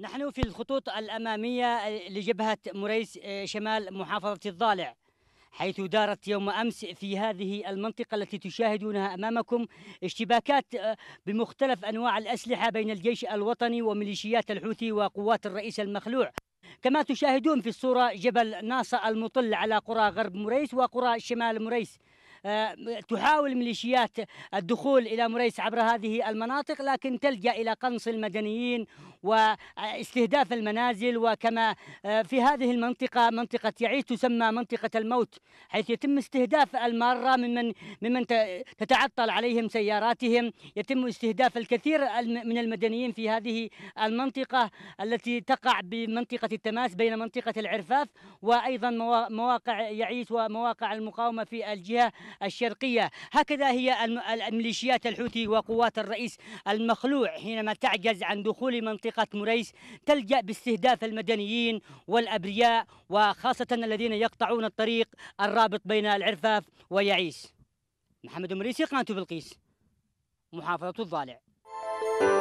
نحن في الخطوط الأمامية آه، لجبهة مريس آه، شمال محافظة الضالع حيث دارت يوم أمس في هذه المنطقة التي تشاهدونها أمامكم اشتباكات آه، بمختلف أنواع الأسلحة بين الجيش الوطني وميليشيات الحوثي وقوات الرئيس المخلوع كما تشاهدون في الصورة جبل ناصا المطل على قرى غرب مريس وقرى شمال مريس آه، تحاول ميليشيات الدخول إلى مريس عبر هذه المناطق لكن تلجأ إلى قنص المدنيين واستهداف المنازل وكما آه، في هذه المنطقة منطقة يعيش تسمى منطقة الموت حيث يتم استهداف المارة ممن ممن تتعطل عليهم سياراتهم يتم استهداف الكثير من المدنيين في هذه المنطقة التي تقع بمنطقة التماس بين منطقة العرفاف وأيضا مواقع يعيش ومواقع المقاومة في الجهة الشرقية هكذا هي الميليشيات الحوثي وقوات الرئيس المخلوع حينما تعجز عن دخول منطقة مريس تلجأ باستهداف المدنيين والأبرياء وخاصة الذين يقطعون الطريق الرابط بين العرفاف ويعيس محمد مريسي قناة بلقيس محافظة الضالع